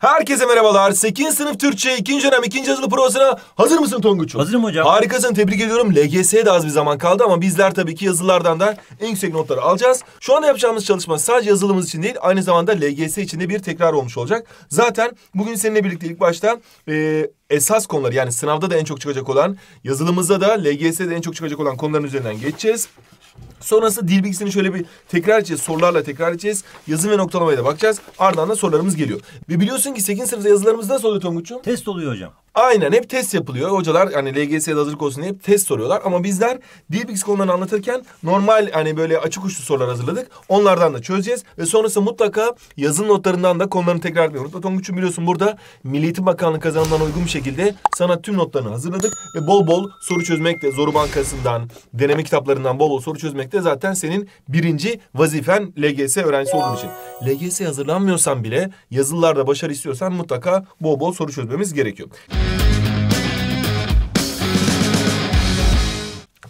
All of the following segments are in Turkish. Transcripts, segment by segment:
Herkese merhabalar. 8. sınıf Türkçe 2. dönem 2. yazılı provasına hazır mısın Tonguç'um? Hazırım hocam. Harikasın tebrik ediyorum. LGS'ye de az bir zaman kaldı ama bizler tabii ki yazılılardan da en yüksek notları alacağız. Şu anda yapacağımız çalışma sadece yazılımız için değil aynı zamanda LGS için de bir tekrar olmuş olacak. Zaten bugün seninle birlikte ilk başta e, esas konuları yani sınavda da en çok çıkacak olan yazılımızda da LGS'de en çok çıkacak olan konuların üzerinden geçeceğiz. Sonrasında dil bilgisini şöyle bir tekrar edeceğiz. Sorularla tekrar edeceğiz. Yazım ve noktalamaya da bakacağız. Ardından da sorularımız geliyor. Ve biliyorsun ki 8. sınıfta yazılarımız nasıl oluyor Tonguç'um? Test oluyor hocam. Aynen hep test yapılıyor. Hocalar hani LGS'de hazırlık olsun diye hep test soruyorlar. Ama bizler dil bilgisi konularını anlatırken normal hani böyle açık uçlu sorular hazırladık. Onlardan da çözeceğiz. Ve sonrası mutlaka yazın notlarından da konularını tekrar etmeyi unutma. Tonguç'un biliyorsun burada Milli Eğitim Bakanlığı kazanılan uygun bir şekilde sana tüm notlarını hazırladık. Ve bol bol soru çözmekle Zoru Bankası'ndan, deneme kitaplarından bol bol soru çözmek de zaten senin birinci vazifen LGS öğrencisi olduğun için. LGS hazırlanmıyorsan bile yazılılarda başarı istiyorsan mutlaka bol bol soru çözmemiz gerekiyor.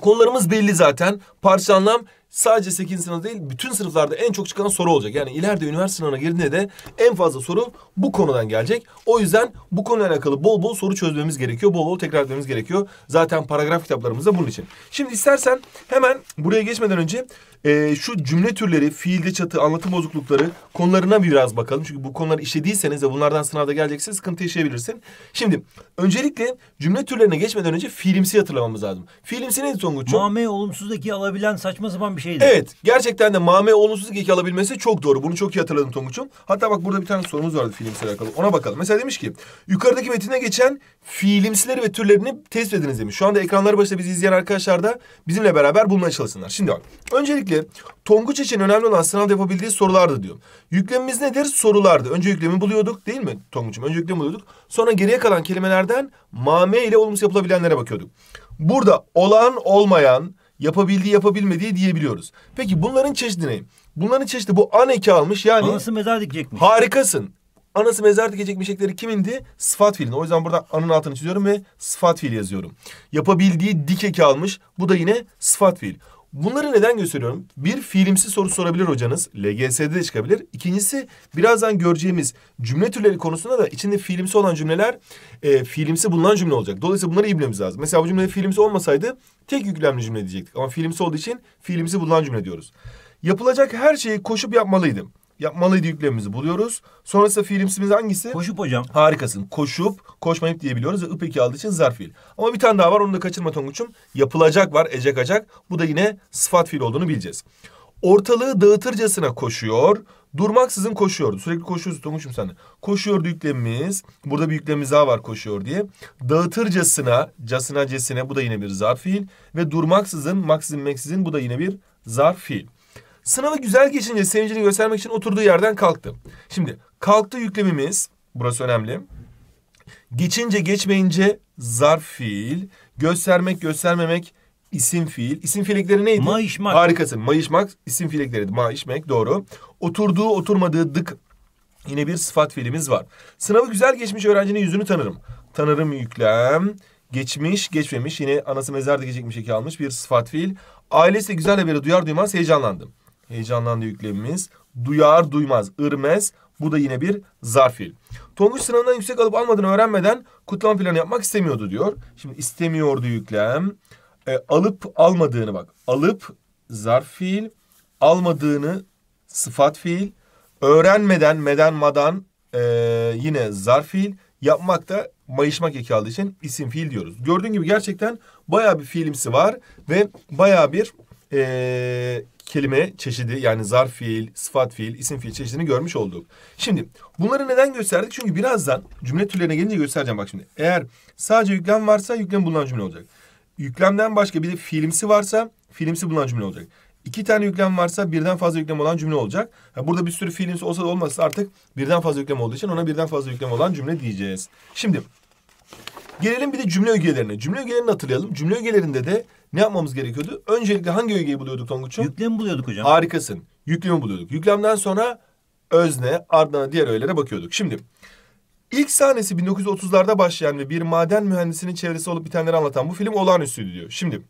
Konularımız belli zaten. Parça anlam sadece 8. sınıf değil bütün sınıflarda en çok çıkan soru olacak. Yani ileride üniversite sınavına girdiğinde de en fazla soru bu konudan gelecek. O yüzden bu konuyla alakalı bol bol soru çözmemiz gerekiyor. Bol bol tekrar etmemiz gerekiyor. Zaten paragraf kitaplarımız da bunun için. Şimdi istersen hemen buraya geçmeden önce e, şu cümle türleri, fiilde çatı, anlatım bozuklukları konularına biraz bakalım. Çünkü bu konuları işlediyseniz ve bunlardan sınavda gelecekse sıkıntı yaşayabilirsin. Şimdi öncelikle cümle türlerine geçmeden önce fiilimsi hatırlamamız lazım. Fiilimsi neydi Tonguç'um? Mame olumsuz eki alabilen saçma sapan bir şeydi. Evet. Gerçekten de mame olumsuz eki alabilmesi çok doğru. Bunu çok iyi hatırladım Tonguç'um. Hatta bak burada bir tane sorumuz vardı fiilimsiyle alakalı. Ona bakalım. Mesela demiş ki yukarıdaki metine geçen fiilimsileri ve türlerini tespit ediniz demiş. Şu anda ekranları başında bizi izleyen arkadaşlar da bizimle beraber bulmaya çalışsınlar. Şimdi bak. Öncelikle Öncelikle Tonguç için önemli olan sınavda yapabildiği sorulardı diyor. Yüklemimiz nedir? Sorulardı. Önce yüklemi buluyorduk değil mi Tonguç'um? Önce yüklemi buluyorduk. Sonra geriye kalan kelimelerden mame ile olumsuz yapılabilenlere bakıyorduk. Burada olan olmayan yapabildiği yapabilmediği diyebiliyoruz. Peki bunların çeşidi ne? Bunların çeşidi bu an eki almış yani. Anası mezar dikecekmiş. Harikasın. Anası mezar dikecek meşekleri kimindi? Sıfat fiilin. O yüzden burada anın altını çiziyorum ve sıfat fiil yazıyorum. Yapabildiği dik eki almış. Bu da yine sıfat fiil. Bunları neden gösteriyorum? Bir fiilimsi soru sorabilir hocanız. LGS'de de çıkabilir. İkincisi birazdan göreceğimiz cümle türleri konusunda da içinde fiilimsi olan cümleler e, fiilimsi bulunan cümle olacak. Dolayısıyla bunları iyi bilmemiz lazım. Mesela bu cümle fiilimsi olmasaydı tek yüklemli cümle diyecektik. Ama fiilimsi olduğu için fiilimsi bulunan cümle diyoruz. Yapılacak her şeyi koşup yapmalıydım yapmalıydı yüklemimizi buluyoruz. Sonrasında fiilimsimiz hangisi? Koşup hocam. Harikasın. Koşup, koşmayıp diyebiliyoruz ve ıp eki aldığı için zarf fiil. Ama bir tane daha var onu da kaçırma Tonguç'um. Yapılacak var, ecek acak. Bu da yine sıfat fiil olduğunu bileceğiz. Ortalığı dağıtırcasına koşuyor. Durmaksızın koşuyordu. Sürekli koşuyoruz Tonguç'um sen de. Koşuyordu yüklemimiz. Burada bir yüklemimiz daha var koşuyor diye. Dağıtırcasına, casına cesine bu da yine bir zarf fiil. Ve durmaksızın, maksizin meksizin bu da yine bir zarf fiil. Sınavı güzel geçince sevincini göstermek için oturduğu yerden kalktı. Şimdi kalktı yüklemimiz. Burası önemli. Geçince geçmeyince zarf fiil. Göstermek göstermemek isim fiil. İsim fiilekleri neydi? Maişmak. Harikasın. Maişmak isim fiilekleriydi. Maişmek doğru. Oturduğu oturmadığı dık. Yine bir sıfat fiilimiz var. Sınavı güzel geçmiş öğrencinin yüzünü tanırım. Tanırım yüklem. Geçmiş, geçmemiş. Yine anası mezarda geçecekmiş iki almış bir sıfat fiil. Ailesi güzel haberi duyar duymaz heyecanlandım. Heyecanlandı yüklemimiz. Duyar duymaz, ırmez. Bu da yine bir zarf fiil. Tonguç sınavından yüksek alıp almadığını öğrenmeden kutlama planı yapmak istemiyordu diyor. Şimdi istemiyordu yüklem. E, alıp almadığını bak. Alıp zarf fiil, almadığını sıfat fiil, öğrenmeden, meden, madan e, yine zarf fiil, yapmak da mayışmak eki aldığı için isim fiil diyoruz. Gördüğün gibi gerçekten baya bir fiilimsi var ve baya bir e, kelime çeşidi yani zarf fiil, sıfat fiil, isim fiil çeşidini görmüş olduk. Şimdi bunları neden gösterdik? Çünkü birazdan cümle türlerine gelince göstereceğim bak şimdi. Eğer sadece yüklem varsa yüklem bulunan cümle olacak. Yüklemden başka bir de fiilimsi varsa fiilimsi bulunan cümle olacak. İki tane yüklem varsa birden fazla yüklem olan cümle olacak. Ha, burada bir sürü fiilimsi olsa da olmasa artık birden fazla yüklem olduğu için ona birden fazla yüklem olan cümle diyeceğiz. Şimdi gelelim bir de cümle ögelerine. Cümle ögelerini hatırlayalım. Cümle ögelerinde de ne yapmamız gerekiyordu? Öncelikle hangi ögeyi buluyorduk Tonguç'um? Yüklemi buluyorduk hocam. Harikasın. Yüklemi buluyorduk. Yüklemden sonra özne, ardına diğer öğelere bakıyorduk. Şimdi ilk sahnesi 1930'larda başlayan ve bir maden mühendisinin çevresi olup bitenleri anlatan bu film olağanüstüydü diyor. Şimdi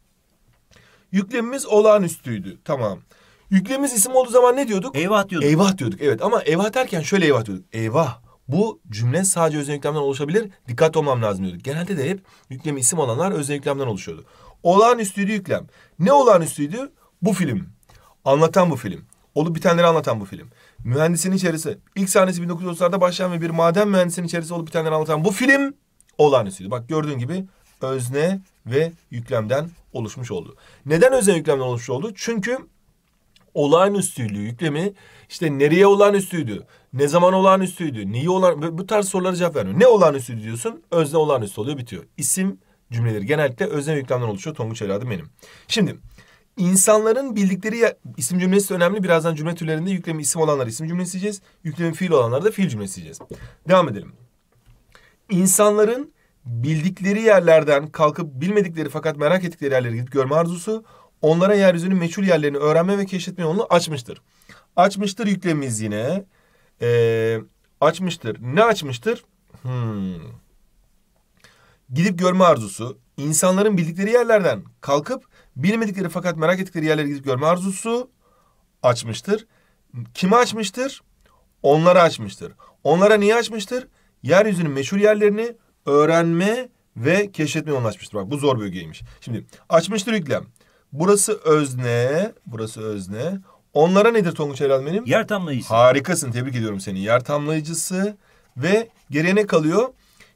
yüklemimiz olağanüstüydü. Tamam. Yüklemimiz isim olduğu zaman ne diyorduk? Eyvah diyorduk. Eyvah diyorduk evet ama eyvah derken şöyle eyvah diyorduk. Eyvah bu cümle sadece özne yüklemden oluşabilir. Dikkat olmam lazım diyorduk. Genelde de hep yüklemi isim olanlar özne yüklemden oluşuyordu. Olağanüstüydü yüklem. Ne olağanüstüydü? Bu film. Anlatan bu film. Olup bitenleri anlatan bu film. Mühendisin içerisi. İlk sahnesi 1930'larda başlayan ve bir maden mühendisinin içerisi olup bitenleri anlatan bu film olağanüstüydü. Bak gördüğün gibi özne ve yüklemden oluşmuş oldu. Neden özne yüklemden oluşmuş oldu? Çünkü olağanüstüylüğü yüklemi işte nereye olağanüstüydü, ne zaman olağanüstüydü, niye olan bu tarz sorulara cevap vermiyor. Ne olağanüstü diyorsun? Özne olağanüstü oluyor bitiyor. İsim cümleleri genellikle özne yüklemden oluşuyor. Tonguç evladım benim. Şimdi insanların bildikleri ya, isim cümlesi de önemli. Birazdan cümle türlerinde yüklemi isim olanlar isim cümlesi diyeceğiz. Yüklemi fiil olanlar da fiil cümlesi diyeceğiz. Devam edelim. İnsanların bildikleri yerlerden kalkıp bilmedikleri fakat merak ettikleri yerlere gidip görme arzusu onlara yeryüzünün meçhul yerlerini öğrenme ve keşfetme yolunu açmıştır. Açmıştır yüklemimiz yine. Ee, açmıştır. Ne açmıştır? Hmm gidip görme arzusu, insanların bildikleri yerlerden kalkıp bilmedikleri fakat merak ettikleri yerlere gidip görme arzusu açmıştır. Kime açmıştır? Onlara açmıştır. Onlara niye açmıştır? Yeryüzünün meşhur yerlerini öğrenme ve keşfetme yolunu açmıştır. Bak bu zor bölgeymiş. Şimdi açmıştır yüklem. Burası özne, burası özne. Onlara nedir Tonguç Eralmen'im? Yer tamlayıcısı. Harikasın tebrik ediyorum seni. Yer tamlayıcısı ve geriye ne kalıyor?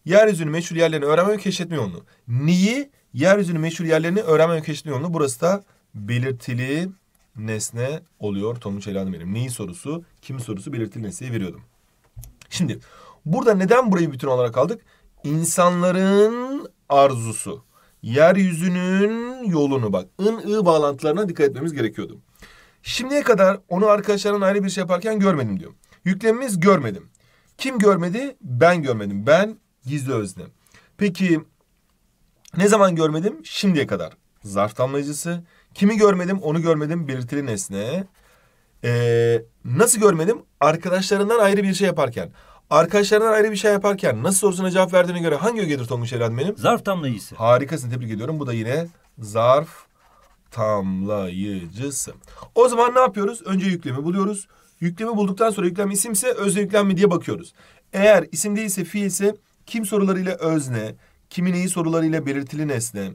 Yeryüzünün meşhur yerlerini öğrenme ve keşfetme yolunu. Niyi? Yeryüzünün meşhur yerlerini öğrenme ve keşfetme yolunu. Burası da belirtili nesne oluyor Tonguç Ela benim. Neyi sorusu, kim sorusu belirtili nesneyi veriyordum. Şimdi burada neden burayı bütün olarak aldık? İnsanların arzusu. Yeryüzünün yolunu bak. ın-ı bağlantılarına dikkat etmemiz gerekiyordu. Şimdiye kadar onu arkadaşların ayrı bir şey yaparken görmedim diyor. Yüklemimiz görmedim. Kim görmedi? Ben görmedim. Ben gizli özne. Peki ne zaman görmedim? Şimdiye kadar. Zarf tamlayıcısı. Kimi görmedim? Onu görmedim. Belirtili nesne. Ee, nasıl görmedim? Arkadaşlarından ayrı bir şey yaparken. Arkadaşlarından ayrı bir şey yaparken nasıl sorusuna cevap verdiğine göre hangi ögedir Tonguç Evren benim? Zarf tamlayıcısı. Harikasın tebrik ediyorum. Bu da yine zarf tamlayıcısı. O zaman ne yapıyoruz? Önce yüklemi buluyoruz. Yüklemi bulduktan sonra yüklem isimse özne yüklem mi diye bakıyoruz. Eğer isim değilse fiilse kim sorularıyla özne, kimi neyi sorularıyla belirtili nesne,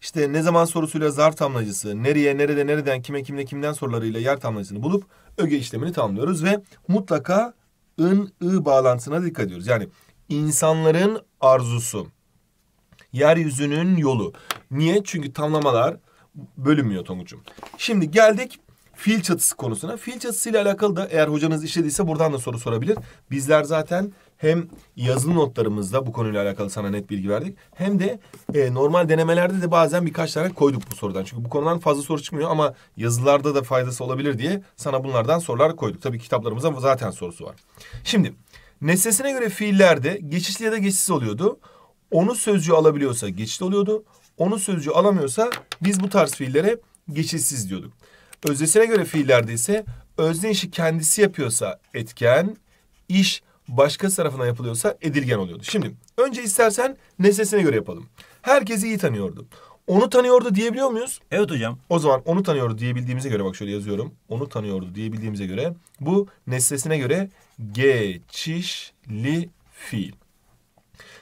işte ne zaman sorusuyla zarf tamlacısı, nereye, nerede, nereden, kime, kimle, kimden sorularıyla yer tamlacısını bulup öge işlemini tamamlıyoruz ve mutlaka ın, ı bağlantısına dikkat ediyoruz. Yani insanların arzusu, yeryüzünün yolu. Niye? Çünkü tamlamalar bölünmüyor Tonguç'um. Şimdi geldik fil çatısı konusuna. Fil çatısı ile alakalı da eğer hocanız işlediyse buradan da soru sorabilir. Bizler zaten hem yazılı notlarımızda bu konuyla alakalı sana net bilgi verdik. Hem de e, normal denemelerde de bazen birkaç tane koyduk bu sorudan. Çünkü bu konudan fazla soru çıkmıyor ama yazılarda da faydası olabilir diye sana bunlardan sorular koyduk. Tabii kitaplarımızda zaten sorusu var. Şimdi nesnesine göre fiillerde geçişli ya da geçişsiz oluyordu. Onu sözcü alabiliyorsa geçişli oluyordu. Onu sözcü alamıyorsa biz bu tarz fiillere geçişsiz diyorduk. Öznesine göre fiillerde ise özne işi kendisi yapıyorsa etken, iş başka tarafından yapılıyorsa edilgen oluyordu. Şimdi önce istersen nesnesine göre yapalım. Herkesi iyi tanıyordu. Onu tanıyordu diyebiliyor muyuz? Evet hocam. O zaman onu tanıyordu diyebildiğimize göre bak şöyle yazıyorum. Onu tanıyordu diyebildiğimize göre bu nesnesine göre geçişli fiil.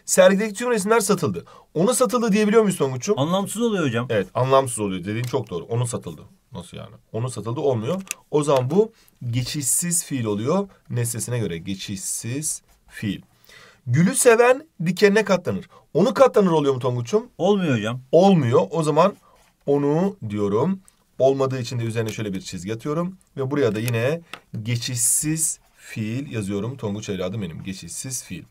Sergideki tüm resimler satıldı. Onu satıldı diyebiliyor muyuz Tonguç'um? Anlamsız oluyor hocam. Evet anlamsız oluyor dediğin çok doğru. Onu satıldı. Nasıl yani? Onun satıldı olmuyor. O zaman bu geçişsiz fiil oluyor. Nesnesine göre geçişsiz fiil. Gülü seven dikenine katlanır. Onu katlanır oluyor mu Tonguç'um? Olmuyor hocam. Olmuyor. O zaman onu diyorum. Olmadığı için de üzerine şöyle bir çizgi atıyorum. Ve buraya da yine geçişsiz fiil yazıyorum. Tonguç evladım benim. Geçişsiz fiil.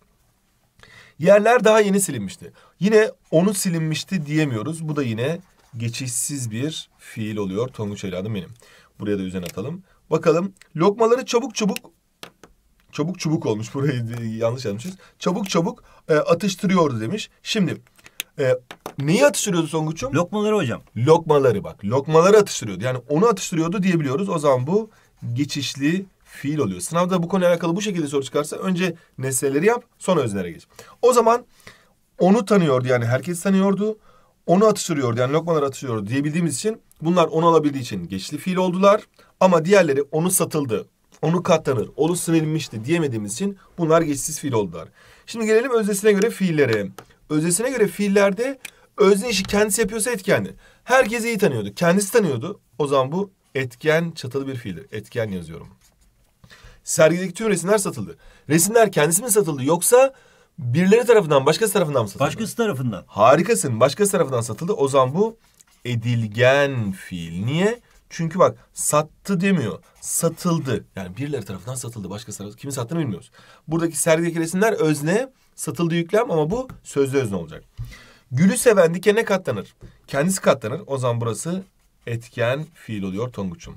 Yerler daha yeni silinmişti. Yine onu silinmişti diyemiyoruz. Bu da yine geçişsiz bir fiil oluyor. Tonguç evladım benim. Buraya da üzerine atalım. Bakalım lokmaları çabuk çabuk çabuk çabuk olmuş burayı yanlış yazmışız. Çabuk çabuk e, atıştırıyordu demiş. Şimdi e, neyi atıştırıyordu Songuç'um? Lokmaları hocam. Lokmaları bak. Lokmaları atıştırıyordu. Yani onu atıştırıyordu diyebiliyoruz. O zaman bu geçişli fiil oluyor. Sınavda bu konuyla alakalı bu şekilde soru çıkarsa önce nesneleri yap sonra öznelere geç. O zaman onu tanıyordu yani herkes tanıyordu onu atıştırıyordu yani lokmalar atıştırıyordu diyebildiğimiz için bunlar onu alabildiği için geçli fiil oldular. Ama diğerleri onu satıldı, onu katlanır, onu sınırmıştı diyemediğimiz için bunlar geçsiz fiil oldular. Şimdi gelelim öznesine göre fiillere. Öznesine göre fiillerde özne işi kendisi yapıyorsa etkendi. Herkesi iyi tanıyordu, kendisi tanıyordu. O zaman bu etken çatılı bir fiildir. Etken yazıyorum. Sergideki tüm resimler satıldı. Resimler kendisi mi satıldı yoksa Birileri tarafından, başkası tarafından mı satıldı? Başkası tarafından. Harikasın. Başkası tarafından satıldı. O zaman bu edilgen fiil. Niye? Çünkü bak sattı demiyor. Satıldı. Yani birileri tarafından satıldı. başka tarafı Kimin sattığını bilmiyoruz. Buradaki sergideki resimler özne. Satıldı yüklem ama bu sözde özne olacak. Gülü seven dikene katlanır. Kendisi katlanır. O zaman burası etken fiil oluyor Tonguç'um.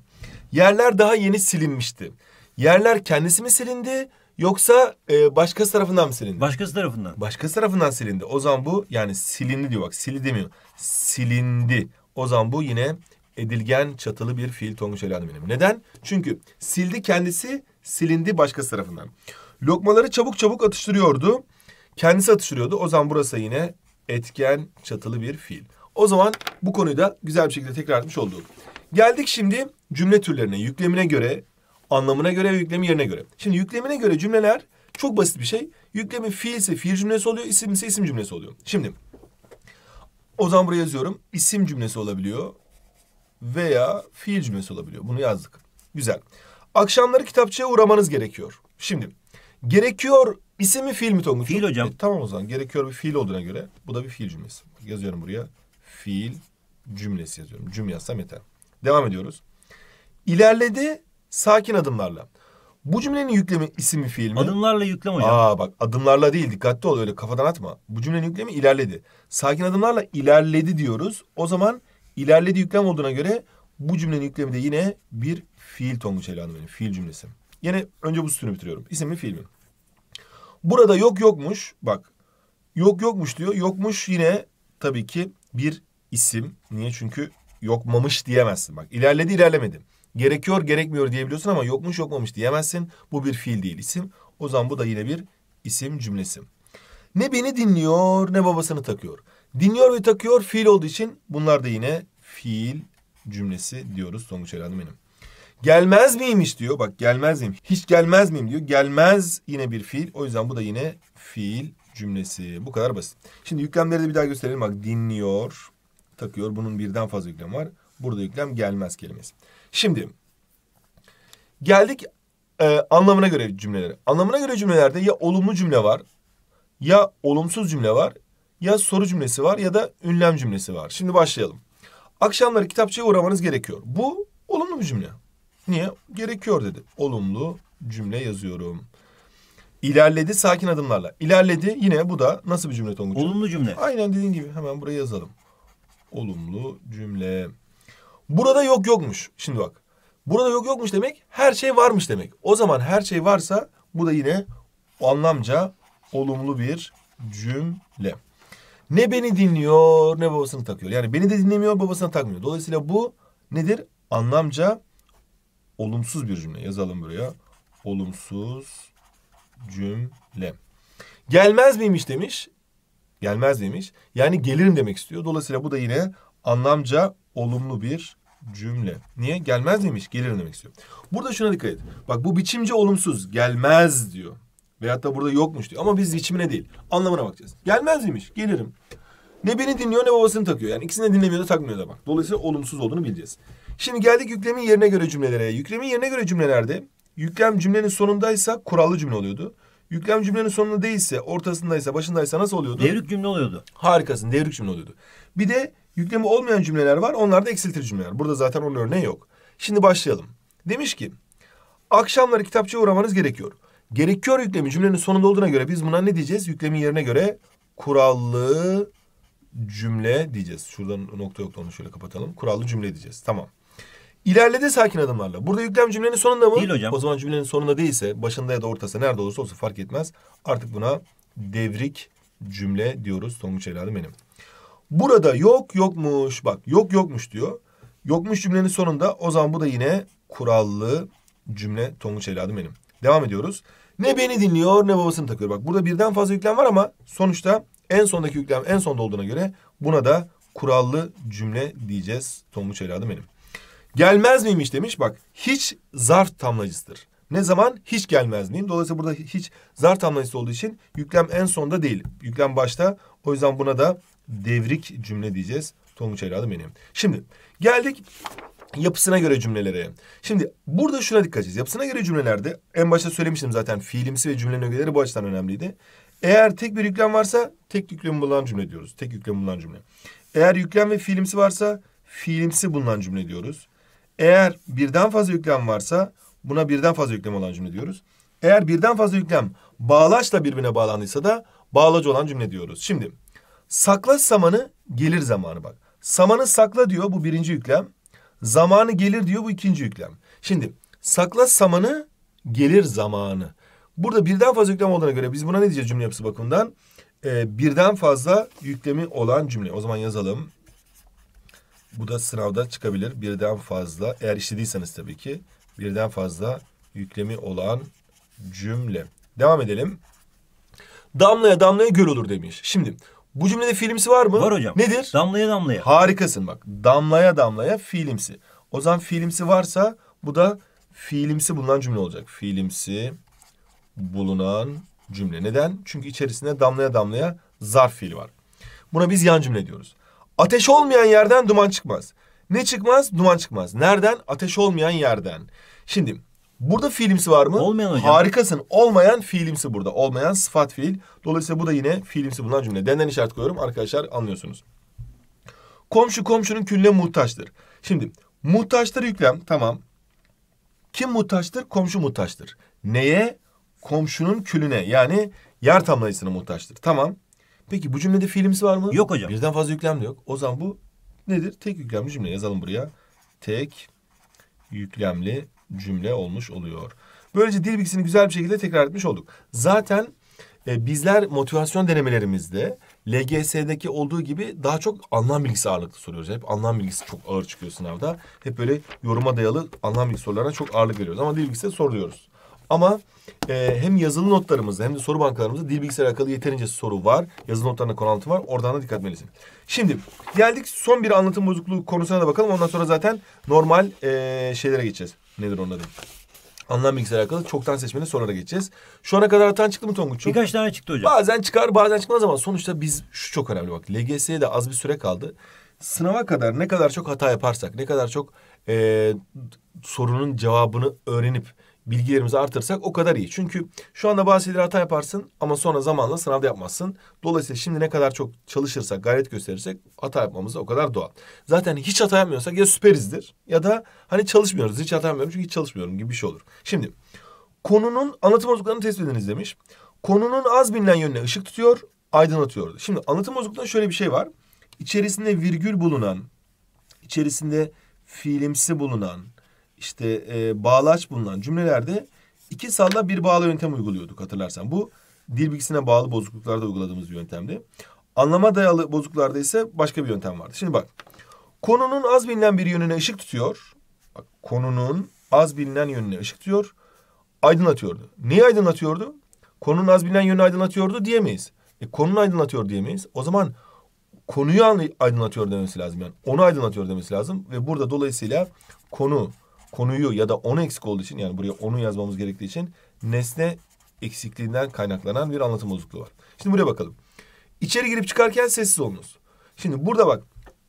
Yerler daha yeni silinmişti. Yerler kendisi mi silindi? Yoksa e, başkası tarafından mı silindi? Başkası tarafından. Başkası tarafından silindi. O zaman bu yani silindi diyor bak sili demiyor. Silindi. O zaman bu yine edilgen çatılı bir fiil Tonguç Eli Hanım Neden? Çünkü sildi kendisi silindi başkası tarafından. Lokmaları çabuk çabuk atıştırıyordu. Kendisi atıştırıyordu. O zaman burası yine etken çatılı bir fiil. O zaman bu konuyu da güzel bir şekilde tekrar etmiş olduk. Geldik şimdi cümle türlerine. Yüklemine göre Anlamına göre ve yüklemi yerine göre. Şimdi yüklemine göre cümleler çok basit bir şey. Yüklemi fiilse fiil cümlesi oluyor, isimse isim cümlesi oluyor. Şimdi o zaman buraya yazıyorum. İsim cümlesi olabiliyor veya fiil cümlesi olabiliyor. Bunu yazdık. Güzel. Akşamları kitapçıya uğramanız gerekiyor. Şimdi gerekiyor isim mi fiil mi Tonguç? Fiil hocam. E, tamam o zaman gerekiyor bir fiil olduğuna göre bu da bir fiil cümlesi. Yazıyorum buraya fiil cümlesi yazıyorum. Cüm yazsam yeter. Devam ediyoruz. İlerledi sakin adımlarla. Bu cümlenin yüklemi isim fiil mi? Adımlarla yüklem hocam. Aa bak adımlarla değil dikkatli ol öyle kafadan atma. Bu cümlenin yüklemi ilerledi. Sakin adımlarla ilerledi diyoruz. O zaman ilerledi yüklem olduğuna göre bu cümlenin yüklemi de yine bir fiil Tonguç Leyla Hanım Fiil cümlesi. Yine önce bu sütunu bitiriyorum. İsim mi fiil mi? Burada yok yokmuş bak. Yok yokmuş diyor. Yokmuş yine tabii ki bir isim. Niye? Çünkü yokmamış diyemezsin. Bak ilerledi ilerlemedi gerekiyor gerekmiyor diyebiliyorsun ama yokmuş yokmamış diyemezsin. Bu bir fiil değil isim. O zaman bu da yine bir isim cümlesi. Ne beni dinliyor ne babasını takıyor. Dinliyor ve takıyor fiil olduğu için bunlar da yine fiil cümlesi diyoruz Tonguç Herhalde benim. Gelmez miymiş diyor. Bak gelmez miyim? Hiç gelmez miyim diyor. Gelmez yine bir fiil. O yüzden bu da yine fiil cümlesi. Bu kadar basit. Şimdi yüklemleri de bir daha gösterelim. Bak dinliyor, takıyor. Bunun birden fazla yüklem var. Burada yüklem gelmez kelimesi. Şimdi geldik e, anlamına göre cümlelere. Anlamına göre cümlelerde ya olumlu cümle var, ya olumsuz cümle var, ya soru cümlesi var ya da ünlem cümlesi var. Şimdi başlayalım. Akşamları kitapçıya uğramanız gerekiyor. Bu olumlu bir cümle. Niye? Gerekiyor dedi. Olumlu cümle yazıyorum. İlerledi sakin adımlarla. İlerledi yine bu da nasıl bir cümle Tonguç? Olumlu cümle. Aynen dediğin gibi hemen buraya yazalım. Olumlu cümle. Burada yok yokmuş. Şimdi bak. Burada yok yokmuş demek her şey varmış demek. O zaman her şey varsa bu da yine anlamca olumlu bir cümle. Ne beni dinliyor ne babasını takıyor. Yani beni de dinlemiyor babasına takmıyor. Dolayısıyla bu nedir? Anlamca olumsuz bir cümle. Yazalım buraya. Olumsuz cümle. Gelmez miymiş demiş. Gelmez demiş. Yani gelirim demek istiyor. Dolayısıyla bu da yine anlamca olumlu bir cümle. Niye? Gelmez demiş. Gelirim demek istiyor. Burada şuna dikkat et. Bak bu biçimce olumsuz. Gelmez diyor. Veyahut da burada yokmuş diyor. Ama biz biçimine değil. Anlamına bakacağız. Gelmez demiş. Gelirim. Ne beni dinliyor ne babasını takıyor. Yani ikisini de dinlemiyor da takmıyor da bak. Dolayısıyla olumsuz olduğunu bileceğiz. Şimdi geldik yüklemin yerine göre cümlelere. Yüklemin yerine göre cümlelerde yüklem cümlenin sonundaysa kurallı cümle oluyordu. Yüklem cümlenin sonunda değilse, ortasındaysa, başındaysa nasıl oluyordu? Devrik cümle oluyordu. Harikasın, devrik cümle oluyordu. Bir de Yüklemi olmayan cümleler var. Onlar da eksiltir cümleler. Burada zaten onun örneği yok. Şimdi başlayalım. Demiş ki akşamları kitapçıya uğramanız gerekiyor. Gerekiyor yüklemi cümlenin sonunda olduğuna göre biz buna ne diyeceğiz? Yüklemin yerine göre kurallı cümle diyeceğiz. Şuradan nokta yok onu şöyle kapatalım. Kurallı cümle diyeceğiz. Tamam. İlerledi sakin adımlarla. Burada yüklem cümlenin sonunda mı? Değil hocam. O zaman cümlenin sonunda değilse başında ya da ortası nerede olursa olsun fark etmez. Artık buna devrik cümle diyoruz. Tonguç evladım benim. Burada yok yokmuş bak yok yokmuş diyor. Yokmuş cümlenin sonunda o zaman bu da yine kurallı cümle Tonguç evladım benim. Devam ediyoruz. Ne beni dinliyor ne babasını takıyor. Bak burada birden fazla yüklem var ama sonuçta en sondaki yüklem en sonda olduğuna göre buna da kurallı cümle diyeceğiz Tonguç evladım benim. Gelmez miymiş demiş. Bak hiç zarf tamlacısıdır. Ne zaman? Hiç gelmez miyim? Dolayısıyla burada hiç zarf tamlayısı olduğu için yüklem en sonda değil. Yüklem başta. O yüzden buna da devrik cümle diyeceğiz. Tonguç evladım benim. Şimdi geldik yapısına göre cümlelere. Şimdi burada şuna dikkat edeceğiz. Yapısına göre cümlelerde en başta söylemiştim zaten fiilimsi ve cümlenin ögeleri bu açıdan önemliydi. Eğer tek bir yüklem varsa tek yüklem bulunan cümle diyoruz. Tek yüklem bulunan cümle. Eğer yüklem ve fiilimsi varsa fiilimsi bulunan cümle diyoruz. Eğer birden fazla yüklem varsa buna birden fazla yüklem olan cümle diyoruz. Eğer birden fazla yüklem bağlaçla birbirine bağlandıysa da bağlacı olan cümle diyoruz. Şimdi Sakla samanı gelir zamanı bak. Samanı sakla diyor bu birinci yüklem. Zamanı gelir diyor bu ikinci yüklem. Şimdi sakla samanı gelir zamanı. Burada birden fazla yüklem olduğuna göre biz buna ne diyeceğiz cümle yapısı bakımından? Ee, birden fazla yüklemi olan cümle. O zaman yazalım. Bu da sınavda çıkabilir. Birden fazla eğer işlediyseniz tabii ki birden fazla yüklemi olan cümle. Devam edelim. Damlaya damlaya göl olur demiş. Şimdi bu cümlede fiilimsi var mı? Var hocam. Nedir? Damlaya damlaya. Harikasın bak. Damlaya damlaya fiilimsi. O zaman fiilimsi varsa bu da fiilimsi bulunan cümle olacak. Fiilimsi bulunan cümle. Neden? Çünkü içerisinde damlaya damlaya zarf fiili var. Buna biz yan cümle diyoruz. Ateş olmayan yerden duman çıkmaz. Ne çıkmaz? Duman çıkmaz. Nereden? Ateş olmayan yerden. Şimdi Burada fiilimsi var mı? Olmayan hocam. Harikasın. Olmayan fiilimsi burada. Olmayan sıfat fiil. Dolayısıyla bu da yine fiilimsi bulunan cümle. Denden işaret koyuyorum arkadaşlar anlıyorsunuz. Komşu komşunun külüne muhtaçtır. Şimdi muhtaçtır yüklem tamam. Kim muhtaçtır? Komşu muhtaçtır. Neye? Komşunun külüne yani yer tamlayısına muhtaçtır. Tamam. Peki bu cümlede fiilimsi var mı? Yok hocam. Birden fazla yüklem de yok. O zaman bu nedir? Tek yüklemli cümle yazalım buraya. Tek yüklemli cümle olmuş oluyor. Böylece dil bilgisini güzel bir şekilde tekrar etmiş olduk. Zaten e, bizler motivasyon denemelerimizde LGS'deki olduğu gibi daha çok anlam bilgisi ağırlıklı soruyoruz. Hep anlam bilgisi çok ağır çıkıyor sınavda. Hep böyle yoruma dayalı anlam bilgisi sorularına çok ağırlık veriyoruz. Ama dil bilgisi soruyoruz. Ama e, hem yazılı notlarımızda hem de soru bankalarımızda dil bilgisayar alakalı yeterince soru var. Yazılı notlarına konu anlatım var. Oradan da dikkat etmelisin. Şimdi geldik son bir anlatım bozukluğu konusuna da bakalım. Ondan sonra zaten normal e, şeylere geçeceğiz. Nedir onun Anlam bilgisayar alakalı çoktan seçmeli sorulara geçeceğiz. Şu ana kadar atan çıktı mı Tonguç'um? Birkaç tane çıktı hocam. Bazen çıkar bazen çıkmaz ama sonuçta biz şu çok önemli bak. LGS'ye de az bir süre kaldı. Sınava kadar ne kadar çok hata yaparsak, ne kadar çok e, sorunun cevabını öğrenip bilgilerimizi artırsak o kadar iyi. Çünkü şu anda bazı şeyleri hata yaparsın ama sonra zamanla sınavda yapmazsın. Dolayısıyla şimdi ne kadar çok çalışırsak, gayret gösterirsek hata yapmamız o kadar doğal. Zaten hiç hata yapmıyorsak ya süperizdir ya da hani çalışmıyoruz. Hiç hata yapmıyorum çünkü hiç çalışmıyorum gibi bir şey olur. Şimdi konunun anlatım bozukluklarını tespit ediniz demiş. Konunun az bilinen yönüne ışık tutuyor, aydınlatıyor. Şimdi anlatım bozukluğunda şöyle bir şey var. İçerisinde virgül bulunan, içerisinde fiilimsi bulunan, işte e, bağlaç bulunan cümlelerde iki salla bir bağla yöntem uyguluyorduk hatırlarsan. Bu dil bilgisine bağlı bozukluklarda uyguladığımız bir yöntemdi. Anlama dayalı bozukluklarda ise başka bir yöntem vardı. Şimdi bak. Konunun az bilinen bir yönüne ışık tutuyor. Bak, konunun az bilinen yönüne ışık tutuyor. Aydınlatıyordu. Neyi aydınlatıyordu? Konunun az bilinen yönünü aydınlatıyordu diyemeyiz. E, konunu aydınlatıyor diyemeyiz. O zaman konuyu aydınlatıyor demesi lazım. Yani onu aydınlatıyor demesi lazım. Ve burada dolayısıyla konu konuyu ya da onu eksik olduğu için yani buraya onu yazmamız gerektiği için nesne eksikliğinden kaynaklanan bir anlatım bozukluğu var. Şimdi buraya bakalım. İçeri girip çıkarken sessiz olunuz. Şimdi burada bak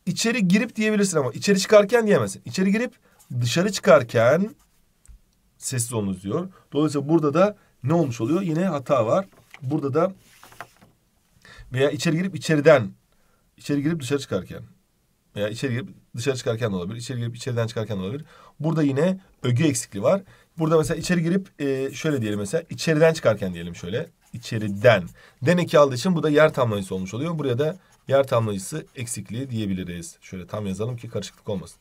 içeri girip diyebilirsin ama içeri çıkarken diyemezsin. İçeri girip dışarı çıkarken sessiz olunuz diyor. Dolayısıyla burada da ne olmuş oluyor? Yine hata var. Burada da veya içeri girip içeriden içeri girip dışarı çıkarken veya içeri girip dışarı çıkarken de olabilir. İçeri girip içeriden çıkarken de olabilir. Burada yine öge eksikliği var. Burada mesela içeri girip e, şöyle diyelim mesela içeriden çıkarken diyelim şöyle içeriden. Den aldığı için bu da yer tamlayıcısı olmuş oluyor. Buraya da yer tamlayıcısı eksikliği diyebiliriz. Şöyle tam yazalım ki karışıklık olmasın.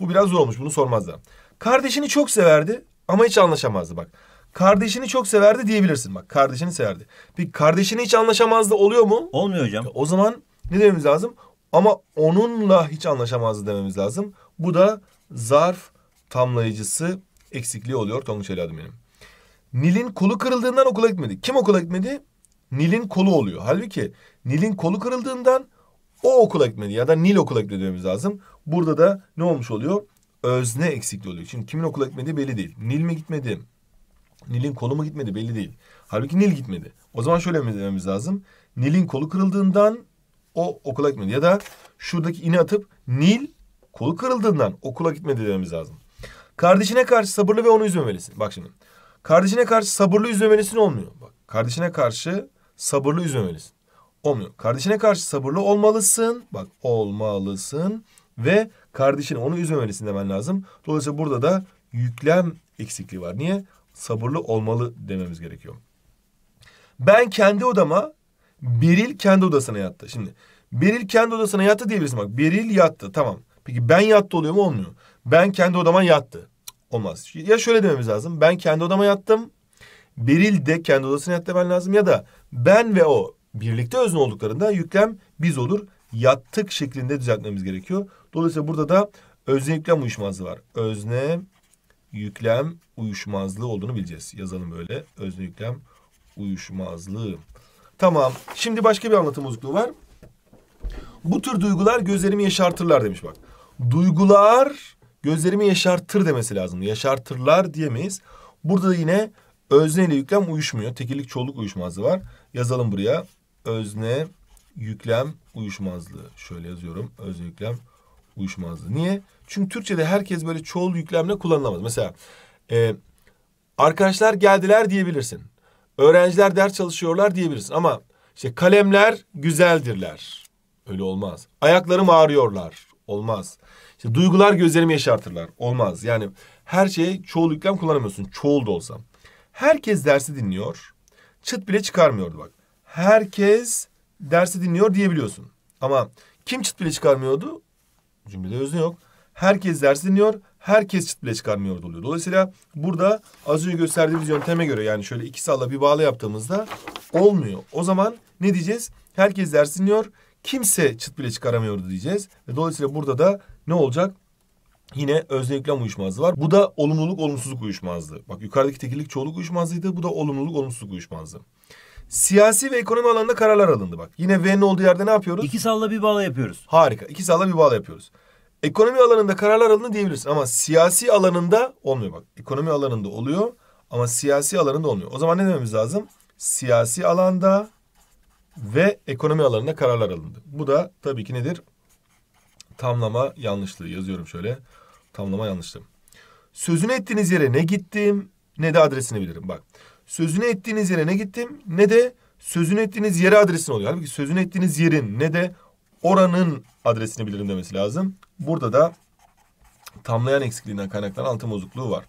Bu biraz zor olmuş bunu sormazlar. Kardeşini çok severdi ama hiç anlaşamazdı bak. Kardeşini çok severdi diyebilirsin bak kardeşini severdi. Peki kardeşini hiç anlaşamazdı oluyor mu? Olmuyor hocam. O zaman ne dememiz lazım? Ama onunla hiç anlaşamazdı dememiz lazım. Bu da zarf tamlayıcısı eksikliği oluyor Tonguç Ali Adımen'in. Nil'in kolu kırıldığından okula gitmedi. Kim okula gitmedi? Nil'in kolu oluyor. Halbuki Nil'in kolu kırıldığından o okula gitmedi ya da Nil okula gitmedi dememiz lazım. Burada da ne olmuş oluyor? Özne eksikliği oluyor. Şimdi kimin okula gitmediği belli değil. Nil mi gitmedi? Nil'in kolu mu gitmedi belli değil. Halbuki Nil gitmedi. O zaman şöyle dememiz lazım. Nil'in kolu kırıldığından o okula gitmedi. Ya da şuradaki ini atıp Nil kolu kırıldığından okula gitmedi dememiz lazım. Kardeşine karşı sabırlı ve onu üzmemelisin. Bak şimdi. Kardeşine karşı sabırlı üzmemelisin olmuyor. Bak kardeşine karşı sabırlı üzmemelisin. Olmuyor. Kardeşine karşı sabırlı olmalısın. Bak olmalısın ve kardeşine onu üzmemelisin demen lazım. Dolayısıyla burada da yüklem eksikliği var. Niye? Sabırlı olmalı dememiz gerekiyor. Ben kendi odama Beril kendi odasına yattı. Şimdi Beril kendi odasına yattı diyebilirsin bak. Beril yattı tamam. Peki ben yattı oluyor mu? Olmuyor. Ben kendi odama yattı. Olmaz. Ya şöyle dememiz lazım. Ben kendi odama yattım. Beril de kendi odasına yattı ben lazım. Ya da ben ve o birlikte özne olduklarında yüklem biz olur. Yattık şeklinde düzeltmemiz gerekiyor. Dolayısıyla burada da özne yüklem uyuşmazlığı var. Özne yüklem uyuşmazlığı olduğunu bileceğiz. Yazalım böyle. Özne yüklem uyuşmazlığı. Tamam. Şimdi başka bir anlatım bozukluğu var. Bu tür duygular gözlerimi yaşartırlar demiş bak. Duygular gözlerimi yaşartır demesi lazım. Yaşartırlar diyemeyiz. Burada da yine özne ile yüklem uyuşmuyor. Tekillik çoğulluk uyuşmazlığı var. Yazalım buraya. Özne yüklem uyuşmazlığı. Şöyle yazıyorum. Özne yüklem uyuşmazlığı. Niye? Çünkü Türkçe'de herkes böyle çoğul yüklemle kullanılamaz. Mesela e, arkadaşlar geldiler diyebilirsin öğrenciler ders çalışıyorlar diyebiliriz ama işte kalemler güzeldirler. Öyle olmaz. Ayaklarım ağrıyorlar. Olmaz. İşte duygular gözlerimi yaşartırlar. Olmaz. Yani her şeyi çoğul yüklem kullanamıyorsun. Çoğul da olsam. Herkes dersi dinliyor. Çıt bile çıkarmıyordu bak. Herkes dersi dinliyor diyebiliyorsun. Ama kim çıt bile çıkarmıyordu? Cümlede özne yok. Herkes dersi dinliyor herkes çıt çıkarmıyor oluyor. Dolayısıyla burada az önce gösterdiğimiz yönteme göre yani şöyle iki salla bir bağla yaptığımızda olmuyor. O zaman ne diyeceğiz? Herkes ders dinliyor. Kimse çıt bile çıkaramıyordu diyeceğiz. Ve dolayısıyla burada da ne olacak? Yine özne yüklem uyuşmazlığı var. Bu da olumluluk olumsuzluk uyuşmazlığı. Bak yukarıdaki tekillik çoğuluk uyuşmazlığıydı. Bu da olumluluk olumsuzluk uyuşmazlığı. Siyasi ve ekonomi alanında kararlar alındı bak. Yine V'nin olduğu yerde ne yapıyoruz? İki salla bir bağla yapıyoruz. Harika. İki salla bir bağla yapıyoruz. Ekonomi alanında kararlar alını diyebilirsin ama siyasi alanında olmuyor bak. Ekonomi alanında oluyor ama siyasi alanında olmuyor. O zaman ne dememiz lazım? Siyasi alanda ve ekonomi alanında kararlar alındı. Bu da tabii ki nedir? Tamlama yanlışlığı yazıyorum şöyle. Tamlama yanlışlığı. Sözünü ettiğiniz yere ne gittim ne de adresini bilirim. Bak sözünü ettiğiniz yere ne gittim ne de sözünü ettiğiniz yere adresini oluyor. Halbuki sözünü ettiğiniz yerin ne de oranın adresini bilirim demesi lazım. Burada da tamlayan eksikliğinden kaynaklanan altın bozukluğu var.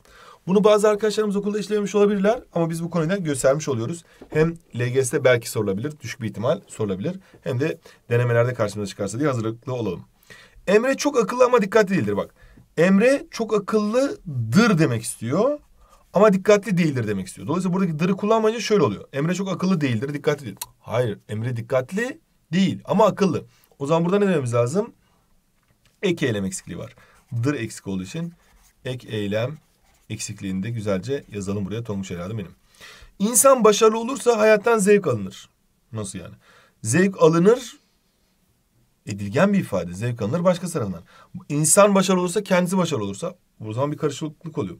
Bunu bazı arkadaşlarımız okulda işlememiş olabilirler ama biz bu konuyu göstermiş oluyoruz. Hem LGS'de belki sorulabilir, düşük bir ihtimal sorulabilir. Hem de denemelerde karşımıza çıkarsa diye hazırlıklı olalım. Emre çok akıllı ama dikkatli değildir bak. Emre çok akıllıdır demek istiyor ama dikkatli değildir demek istiyor. Dolayısıyla buradaki dırı kullanmayınca şöyle oluyor. Emre çok akıllı değildir, dikkatli değil. Hayır, Emre dikkatli değil ama akıllı. O zaman burada ne dememiz lazım? ek eylem eksikliği var. Dır eksik olduğu için ek eylem eksikliğini de güzelce yazalım buraya. Tonguç herhalde benim. İnsan başarılı olursa hayattan zevk alınır. Nasıl yani? Zevk alınır edilgen bir ifade. Zevk alınır başka tarafından. İnsan başarılı olursa kendisi başarılı olursa o zaman bir karışıklık oluyor.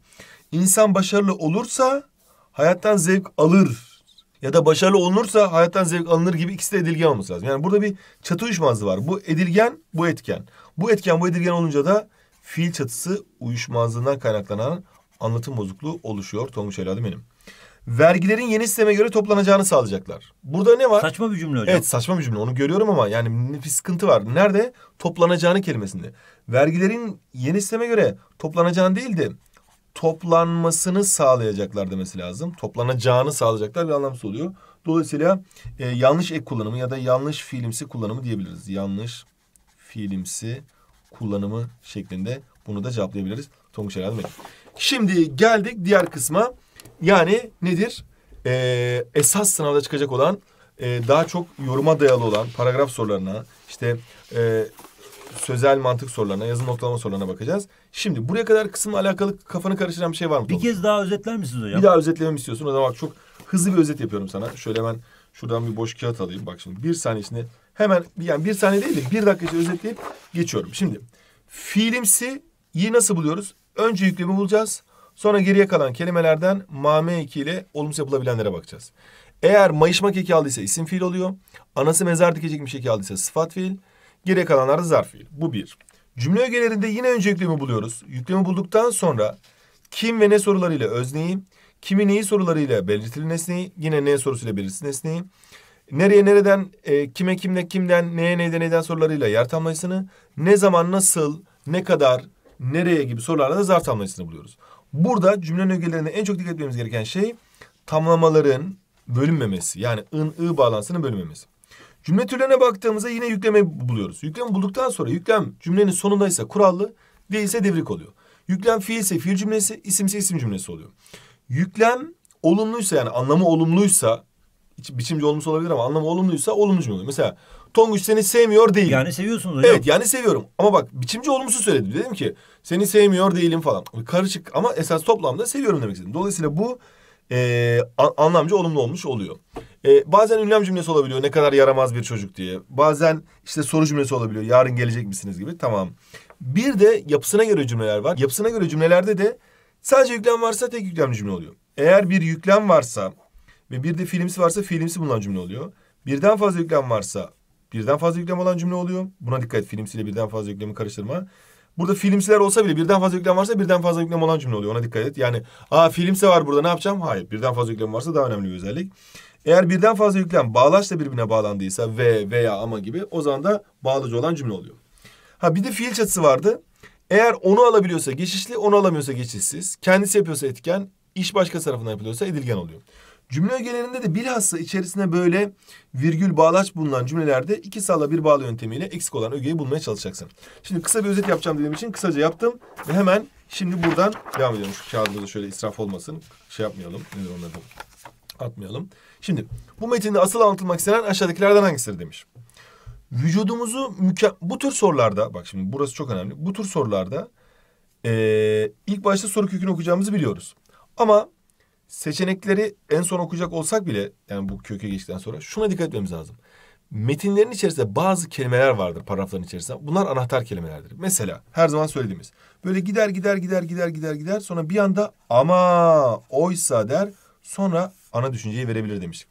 İnsan başarılı olursa hayattan zevk alır ya da başarılı olunursa hayattan zevk alınır gibi ikisi de edilgen olması lazım. Yani burada bir çatı uyuşmazlığı var. Bu edilgen, bu etken. Bu etken bu edilgen olunca da fiil çatısı uyuşmazlığından kaynaklanan anlatım bozukluğu oluşuyor Tonguç evladım benim. Vergilerin yeni sisteme göre toplanacağını sağlayacaklar. Burada ne var? Saçma bir cümle hocam. Evet saçma bir cümle onu görüyorum ama yani bir sıkıntı var. Nerede? Toplanacağını kelimesinde. Vergilerin yeni sisteme göre toplanacağını değil de toplanmasını sağlayacaklar demesi lazım. Toplanacağını sağlayacaklar bir anlamsız oluyor. Dolayısıyla e, yanlış ek kullanımı ya da yanlış fiilimsi kullanımı diyebiliriz. Yanlış fiilimsi kullanımı şeklinde bunu da cevaplayabiliriz. Tonguç Helal Şimdi geldik diğer kısma. Yani nedir? Ee, esas sınavda çıkacak olan e, daha çok yoruma dayalı olan paragraf sorularına işte e, sözel mantık sorularına, yazı noktalama sorularına bakacağız. Şimdi buraya kadar kısımla alakalı kafanı karıştıran bir şey var mı? Bir kez daha özetler misiniz hocam? Bir daha özetlememi istiyorsun. O zaman bak çok hızlı bir özet yapıyorum sana. Şöyle hemen şuradan bir boş kağıt alayım. Bak şimdi bir saniye içinde hemen yani bir saniye değil de bir dakika içinde özetleyip geçiyorum. Şimdi fiilimsi iyi nasıl buluyoruz? Önce yüklemi bulacağız. Sonra geriye kalan kelimelerden mame eki ile olumsuz yapılabilenlere bakacağız. Eğer mayışmak eki aldıysa isim fiil oluyor. Anası mezar dikecekmiş eki aldıysa sıfat fiil. Geriye kalanlar da zarf fiil. Bu bir. Cümle ögelerinde yine önce yüklemi buluyoruz. Yüklemi bulduktan sonra kim ve ne sorularıyla özneyi, kimi neyi sorularıyla belirtili nesneyi, yine ne sorusuyla belirtili nesneyi, Nereye nereden, e, kime kimle kimden, neye neyden neyden sorularıyla yer tamlayısını, ne zaman nasıl, ne kadar, nereye gibi sorularla da zar tamlayısını buluyoruz. Burada cümlenin ögelerinde en çok dikkat etmemiz gereken şey tamlamaların bölünmemesi. Yani ın, ı bağlantısının bölünmemesi. Cümle türlerine baktığımızda yine yükleme buluyoruz. Yüklem bulduktan sonra yüklem cümlenin sonundaysa kurallı, değilse devrik oluyor. Yüklem fiilse fiil cümlesi, isimse isim cümlesi oluyor. Yüklem olumluysa yani anlamı olumluysa biçimci olmuş olabilir ama anlamı olumluysa olumlu oluyor. Mesela Tonguç seni sevmiyor değil. Yani seviyorsunuz hocam. Evet yani seviyorum. Ama bak biçimci olumsuz söyledim. Dedim ki seni sevmiyor değilim falan. Karışık ama esas toplamda seviyorum demek istedim. Dolayısıyla bu e, anlamca olumlu olmuş oluyor. E, bazen ünlem cümlesi olabiliyor. Ne kadar yaramaz bir çocuk diye. Bazen işte soru cümlesi olabiliyor. Yarın gelecek misiniz gibi. Tamam. Bir de yapısına göre cümleler var. Yapısına göre cümlelerde de sadece yüklem varsa tek yüklem cümle oluyor. Eğer bir yüklem varsa ve bir de fiilimsi varsa fiilimsi bulunan cümle oluyor. Birden fazla yüklem varsa birden fazla yüklem olan cümle oluyor. Buna dikkat et fiilimsiyle birden fazla yüklemi karıştırma. Burada filmsiler olsa bile birden fazla yüklem varsa birden fazla yüklem olan cümle oluyor. Ona dikkat et. Yani aa filmse var burada ne yapacağım? Hayır. Birden fazla yüklem varsa daha önemli bir özellik. Eğer birden fazla yüklem bağlaçla birbirine bağlandıysa ve veya ama gibi o zaman da bağlacı olan cümle oluyor. Ha bir de fiil çatısı vardı. Eğer onu alabiliyorsa geçişli, onu alamıyorsa geçişsiz. Kendisi yapıyorsa etken, iş başka tarafından yapılıyorsa edilgen oluyor. Cümle ögelerinde de bilhassa içerisine böyle virgül bağlaç bulunan cümlelerde iki salla bir bağlı yöntemiyle eksik olan ögeyi bulmaya çalışacaksın. Şimdi kısa bir özet yapacağım dediğim için kısaca yaptım ve hemen şimdi buradan devam ediyorum. Şu kağıdımızda şöyle israf olmasın. Şey yapmayalım. Nedir onları atmayalım. Şimdi bu metinde asıl anlatılmak istenen aşağıdakilerden hangisidir demiş. Vücudumuzu müke... bu tür sorularda bak şimdi burası çok önemli. Bu tür sorularda ee, ilk başta soru kökünü okuyacağımızı biliyoruz. Ama seçenekleri en son okuyacak olsak bile yani bu köke geçtikten sonra şuna dikkat etmemiz lazım. Metinlerin içerisinde bazı kelimeler vardır paragrafların içerisinde. Bunlar anahtar kelimelerdir. Mesela her zaman söylediğimiz böyle gider gider gider gider gider gider sonra bir anda ama oysa der sonra ana düşünceyi verebilir demiştik.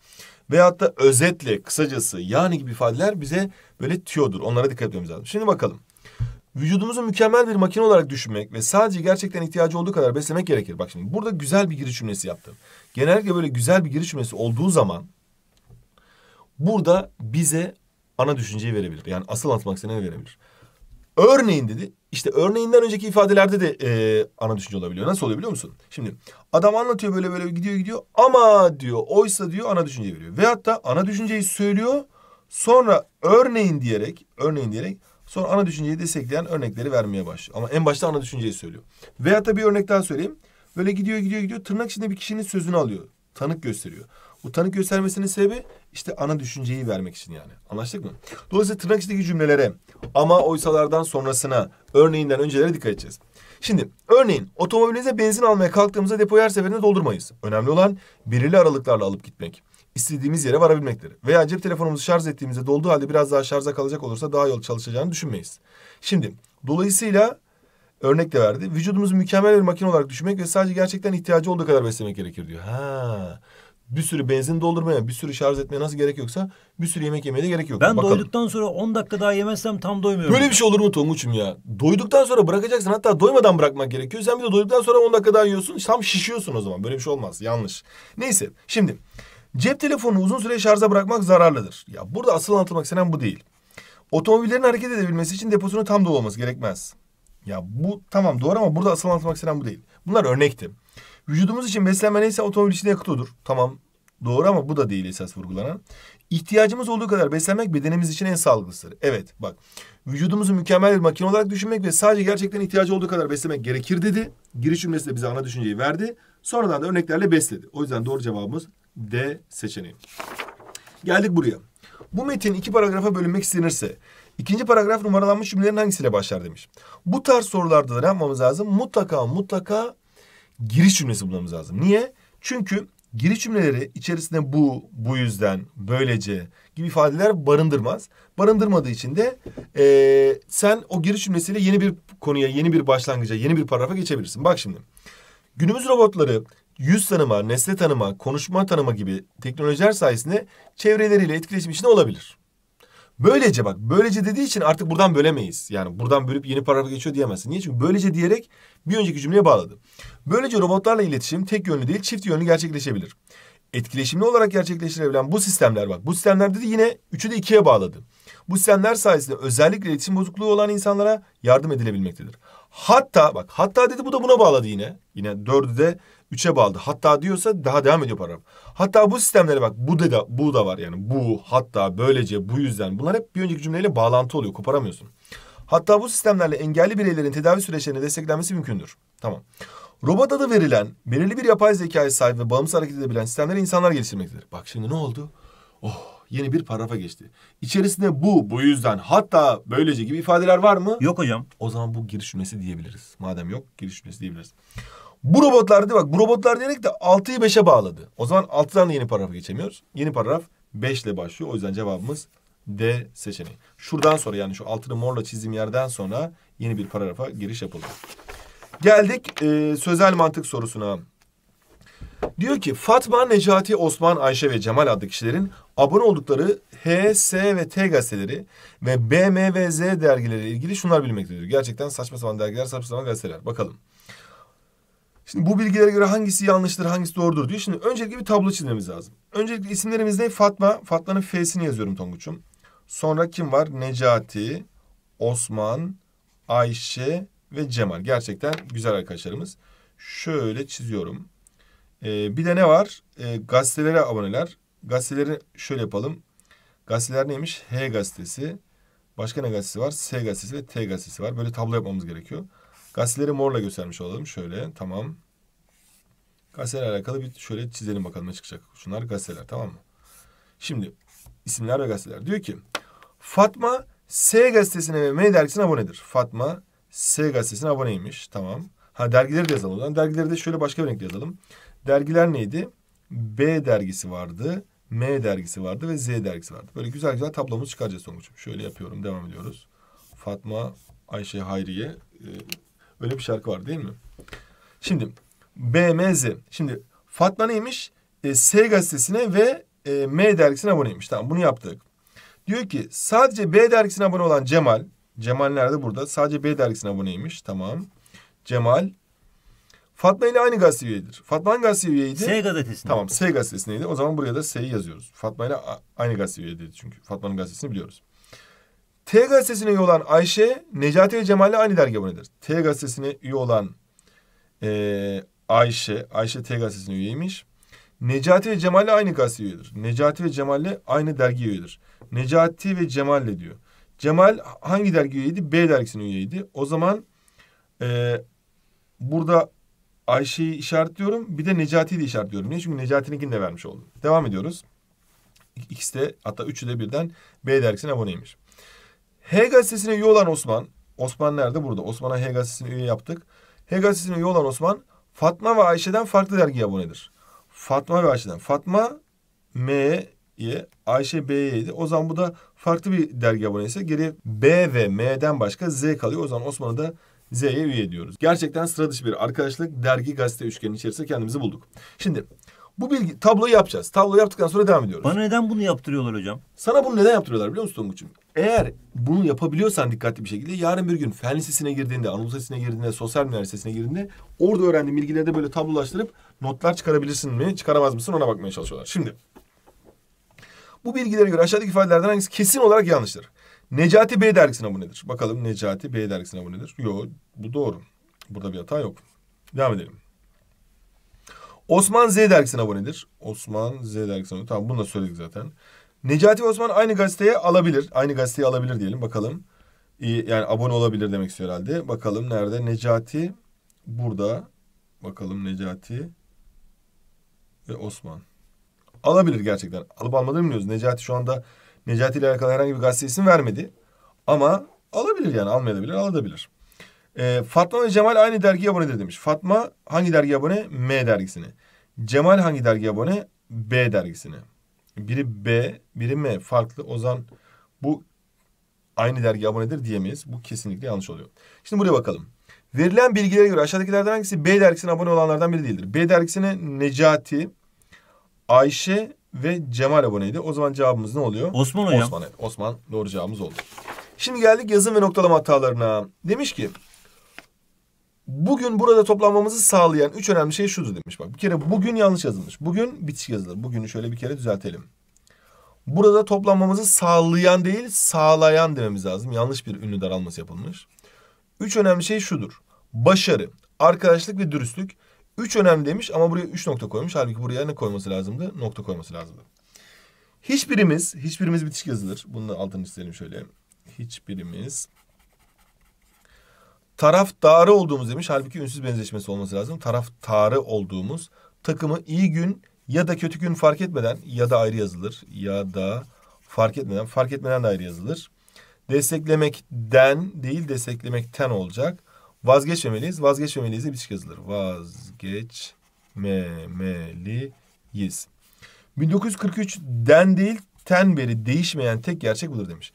Veyahut da özetle, kısacası, yani gibi ifadeler bize böyle tüyodur. Onlara dikkat etmemiz lazım. Şimdi bakalım vücudumuzu mükemmel bir makine olarak düşünmek ve sadece gerçekten ihtiyacı olduğu kadar beslemek gerekir. Bak şimdi burada güzel bir giriş cümlesi yaptım. Genellikle böyle güzel bir giriş cümlesi olduğu zaman burada bize ana düşünceyi verebilir. Yani asıl anlatmak istediğini verebilir. Örneğin dedi. İşte örneğinden önceki ifadelerde de e, ana düşünce olabiliyor. Nasıl oluyor biliyor musun? Şimdi adam anlatıyor böyle böyle gidiyor gidiyor ama diyor oysa diyor ana düşünceyi veriyor. Veyahut da ana düşünceyi söylüyor sonra örneğin diyerek örneğin diyerek Sonra ana düşünceyi destekleyen örnekleri vermeye başlıyor. Ama en başta ana düşünceyi söylüyor. Veya da bir örnek daha söyleyeyim. Böyle gidiyor gidiyor gidiyor tırnak içinde bir kişinin sözünü alıyor. Tanık gösteriyor. Bu tanık göstermesinin sebebi işte ana düşünceyi vermek için yani. Anlaştık mı? Dolayısıyla tırnak içindeki cümlelere ama oysalardan sonrasına örneğinden öncelere dikkat edeceğiz. Şimdi örneğin otomobilinize benzin almaya kalktığımızda depoyu her seferinde doldurmayız. Önemli olan belirli aralıklarla alıp gitmek istediğimiz yere varabilmektir Veya cep telefonumuzu şarj ettiğimizde dolduğu halde biraz daha şarja kalacak olursa daha yol çalışacağını düşünmeyiz. Şimdi dolayısıyla örnek de verdi. Vücudumuzu mükemmel bir makine olarak düşünmek ve sadece gerçekten ihtiyacı olduğu kadar beslemek gerekir diyor. Ha. Bir sürü benzin doldurmaya, bir sürü şarj etmeye nasıl gerek yoksa bir sürü yemek yemeye de gerek yok. Ben Bakalım. doyduktan sonra 10 dakika daha yemezsem tam doymuyorum. Böyle bir şey olur mu Tonguç'um ya? Doyduktan sonra bırakacaksın hatta doymadan bırakmak gerekiyor. Sen bir de doyduktan sonra 10 dakika daha yiyorsun tam şişiyorsun o zaman. Böyle bir şey olmaz yanlış. Neyse şimdi Cep telefonunu uzun süre şarja bırakmak zararlıdır. Ya burada asıl anlatılmak istenen bu değil. Otomobillerin hareket edebilmesi için deposunun tam dolu olması gerekmez. Ya bu tamam doğru ama burada asıl anlatmak istenen bu değil. Bunlar örnekti. Vücudumuz için beslenme neyse otomobil için de yakıt odur. Tamam doğru ama bu da değil esas vurgulanan. İhtiyacımız olduğu kadar beslenmek bedenimiz için en sağlıklısıdır. Evet bak vücudumuzu mükemmel bir makine olarak düşünmek ve sadece gerçekten ihtiyacı olduğu kadar beslemek gerekir dedi. Giriş cümlesi de bize ana düşünceyi verdi. Sonradan da örneklerle besledi. O yüzden doğru cevabımız D seçeneği. Geldik buraya. Bu metin iki paragrafa bölünmek istenirse ikinci paragraf numaralanmış cümlelerin hangisiyle başlar demiş. Bu tarz sorularda da ne yapmamız lazım? Mutlaka mutlaka giriş cümlesi bulmamız lazım. Niye? Çünkü giriş cümleleri içerisinde bu, bu yüzden, böylece gibi ifadeler barındırmaz. Barındırmadığı için de e, sen o giriş cümlesiyle yeni bir konuya, yeni bir başlangıca, yeni bir paragrafa geçebilirsin. Bak şimdi. Günümüz robotları yüz tanıma, nesne tanıma, konuşma tanıma gibi teknolojiler sayesinde çevreleriyle etkileşim içinde olabilir. Böylece bak, böylece dediği için artık buradan bölemeyiz. Yani buradan bölüp yeni paragraf geçiyor diyemezsin. Niye? Çünkü böylece diyerek bir önceki cümleye bağladı. Böylece robotlarla iletişim tek yönlü değil, çift yönlü gerçekleşebilir. Etkileşimli olarak gerçekleştirebilen bu sistemler bak. Bu sistemlerde de yine üçü de ikiye bağladı. Bu sistemler sayesinde özellikle iletişim bozukluğu olan insanlara yardım edilebilmektedir. Hatta bak hatta dedi bu da buna bağladı yine. Yine dördü de üçe bağladı. Hatta diyorsa daha devam ediyor paragraf. Hatta bu sistemlere bak bu da bu da var yani bu hatta böylece bu yüzden bunlar hep bir önceki cümleyle bağlantı oluyor koparamıyorsun. Hatta bu sistemlerle engelli bireylerin tedavi süreçlerine desteklenmesi mümkündür. Tamam. Robot adı verilen belirli bir yapay zekaya sahip ve bağımsız hareket edebilen sistemleri insanlar geliştirmektedir. Bak şimdi ne oldu? Oh yeni bir paragrafa geçti. İçerisinde bu, bu yüzden hatta böylece gibi ifadeler var mı? Yok hocam. O zaman bu giriş cümlesi diyebiliriz. Madem yok giriş cümlesi diyebiliriz. Bu robotlar bak bu robotlar diyerek de 6'yı 5'e bağladı. O zaman 6'dan da yeni paragrafa geçemiyoruz. Yeni paragraf 5 ile başlıyor. O yüzden cevabımız D seçeneği. Şuradan sonra yani şu altını morla çizdiğim yerden sonra yeni bir paragrafa giriş yapıldı. Geldik e, sözel mantık sorusuna. Diyor ki Fatma, Necati, Osman, Ayşe ve Cemal adlı kişilerin abone oldukları H, S ve T gazeteleri ve B, M ve Z dergileriyle ilgili şunlar bilmektedir. Gerçekten saçma sapan dergiler, saçma sapan gazeteler. Bakalım. Şimdi bu bilgilere göre hangisi yanlıştır, hangisi doğrudur diyor. Şimdi öncelikle bir tablo çizmemiz lazım. Öncelikle isimlerimiz ne? Fatma. Fatma'nın F'sini yazıyorum Tonguç'um. Sonra kim var? Necati, Osman, Ayşe ve Cemal. Gerçekten güzel arkadaşlarımız. Şöyle çiziyorum. Ee, bir de ne var? Ee, gazetelere aboneler. Gazeteleri şöyle yapalım. Gazeteler neymiş? H gazetesi. Başka ne gazetesi var? S gazetesi ve T gazetesi var. Böyle tablo yapmamız gerekiyor. Gazeteleri morla göstermiş olalım. Şöyle tamam. Gazetelerle alakalı bir şöyle çizelim bakalım ne çıkacak. Şunlar gazeteler tamam mı? Şimdi isimler ve gazeteler. Diyor ki Fatma S gazetesine ve M dergisine abonedir. Fatma S gazetesine aboneymiş. Tamam. Ha dergileri de yazalım. O zaman dergileri de şöyle başka bir renkle yazalım. Dergiler neydi? B dergisi vardı. M dergisi vardı ve Z dergisi vardı. Böyle güzel güzel tablomuz çıkaracağız sonuç. Şöyle yapıyorum. Devam ediyoruz. Fatma Ayşe Hayriye e, Öyle bir şarkı var değil mi? Şimdi BMZ. Şimdi Fatma neymiş? E, S gazetesine ve e, M dergisine aboneymiş. Tamam bunu yaptık. Diyor ki sadece B dergisine abone olan Cemal. Cemal nerede burada? Sadece B dergisine aboneymiş. Tamam. Cemal Fatma ile aynı gazete üyedir. Fatma hangi gazete üyeydi? S gazetesinde. Tamam S gazetesineydi. O zaman buraya da S'yi yazıyoruz. Fatma ile aynı gazete üyeydi çünkü. Fatma'nın gazetesini biliyoruz. T gazetesine üye olan Ayşe Necati ve Cemal'le aynı dergi abonedir. T gazetesine üye olan e, Ayşe, Ayşe T gazetesine üyeymiş. Necati ve Cemal'le aynı gazete üyedir. Necati ve Cemal'le aynı dergi üyedir. Necati ve Cemal'le diyor. Cemal hangi dergi üyeydi? B dergisinin üyeydi. O zaman e, burada Ayşe'yi işaretliyorum. Bir de Necati'yi de işaretliyorum. Niye? Çünkü Necati'ninkini de vermiş oldum. Devam ediyoruz. İkisi de hatta üçü de birden B dergisine aboneymiş. H gazetesine üye olan Osman, Osman nerede? Burada. Osman'a H gazetesine üye yaptık. H gazetesine üye olan Osman, Fatma ve Ayşe'den farklı dergi abonedir. Fatma ve Ayşe'den. Fatma M'ye, Ayşe B'yeydi. O zaman bu da farklı bir dergi abonesi. Geriye B ve M'den başka Z kalıyor. O zaman Osman'a da Z'ye üye diyoruz. Gerçekten sıra dışı bir arkadaşlık dergi gazete üçgeni içerisinde kendimizi bulduk. Şimdi bu bilgi tabloyu yapacağız. Tabloyu yaptıktan sonra devam ediyoruz. Bana neden bunu yaptırıyorlar hocam? Sana bunu neden yaptırıyorlar biliyor musun Tonguç'um? Eğer bunu yapabiliyorsan dikkatli bir şekilde yarın bir gün fen lisesine girdiğinde, Anadolu Lisesi'ne girdiğinde, sosyal bilimler üniversitesine girdiğinde orada öğrendiğin bilgileri de böyle tablolaştırıp notlar çıkarabilirsin mi, çıkaramaz mısın ona bakmaya çalışıyorlar. Şimdi bu bilgilere göre aşağıdaki ifadelerden hangisi kesin olarak yanlıştır? Necati Bey dergisine bu nedir? Bakalım Necati Bey dergisine bu nedir? Yok bu doğru. Burada bir hata yok. Devam edelim. Osman Z dergisine abonedir. Osman Z dergisine abone. Tamam bunu da söyledik zaten. Necati Osman aynı gazeteye alabilir. Aynı gazeteyi alabilir diyelim bakalım. İyi, yani abone olabilir demek istiyor herhalde. Bakalım nerede? Necati burada. Bakalım Necati ve Osman. Alabilir gerçekten. Alıp almadığını bilmiyoruz. Necati şu anda Necati ile alakalı herhangi bir gazete isim vermedi. Ama alabilir yani almayabilir alabilir. E, Fatma ve Cemal aynı dergiye abonedir demiş. Fatma hangi dergiye abone? M dergisine. Cemal hangi dergiye abone? B dergisine. Biri B, biri M. Farklı. Ozan bu aynı dergiye abonedir diyemeyiz. Bu kesinlikle yanlış oluyor. Şimdi buraya bakalım. Verilen bilgilere göre aşağıdakilerden hangisi B dergisine abone olanlardan biri değildir? B dergisine Necati, Ayşe ve Cemal aboneydi. O zaman cevabımız ne oluyor? Osman hocam. Osman, evet. Osman doğru cevabımız oldu. Şimdi geldik yazım ve noktalama hatalarına. Demiş ki Bugün burada toplanmamızı sağlayan üç önemli şey şudur demiş. Bak bir kere bugün yanlış yazılmış. Bugün bitiş yazılır. Bugünü şöyle bir kere düzeltelim. Burada toplanmamızı sağlayan değil sağlayan dememiz lazım. Yanlış bir ünlü daralması yapılmış. Üç önemli şey şudur. Başarı, arkadaşlık ve dürüstlük. Üç önemli demiş ama buraya üç nokta koymuş. Halbuki buraya ne koyması lazımdı? Nokta koyması lazımdı. Hiçbirimiz, hiçbirimiz bitiş yazılır. Bunun altını çizelim şöyle. Hiçbirimiz taraftarı olduğumuz demiş. Halbuki ünsüz benzeşmesi olması lazım. Taraftarı olduğumuz takımı iyi gün ya da kötü gün fark etmeden ya da ayrı yazılır ya da fark etmeden fark etmeden de ayrı yazılır. Desteklemekten değil desteklemekten olacak. Vazgeçmemeliyiz. Vazgeçmemeliyiz de bitişik yazılır. Vazgeçmemeliyiz. 1943'den değil ten beri değişmeyen tek gerçek budur demiş.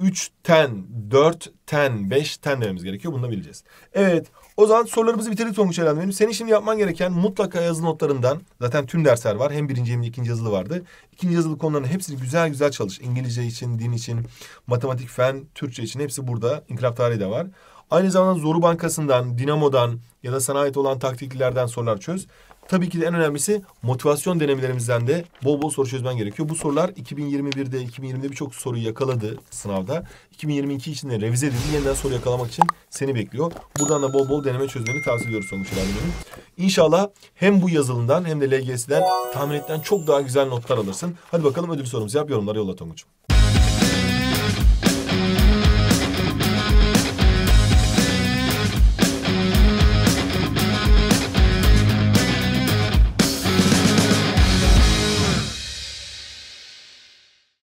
3 ten, 4 ten, 5 ten dememiz gerekiyor. Bunu da bileceğiz. Evet. O zaman sorularımızı bitirdik Tonguç Eren benim. Senin şimdi yapman gereken mutlaka yazı notlarından zaten tüm dersler var. Hem birinci hem de ikinci yazılı vardı. İkinci yazılı konuların hepsini güzel güzel çalış. İngilizce için, din için, matematik, fen, Türkçe için hepsi burada. İnkılap tarihi de var. Aynı zamanda Zoru Bankası'ndan, Dinamo'dan ya da sana ait olan taktiklerden sorular çöz. Tabii ki de en önemlisi motivasyon denemelerimizden de bol bol soru çözmen gerekiyor. Bu sorular 2021'de, 2020'de birçok soruyu yakaladı sınavda. 2022 için de revize edildi. Yeniden soru yakalamak için seni bekliyor. Buradan da bol bol deneme çözmeni tavsiye ediyoruz sonuçlar benim. İnşallah hem bu yazılımdan hem de LGS'den tahmin ettiğinden çok daha güzel notlar alırsın. Hadi bakalım ödül sorumuzu yap yorumlara yolla Tonguç'um.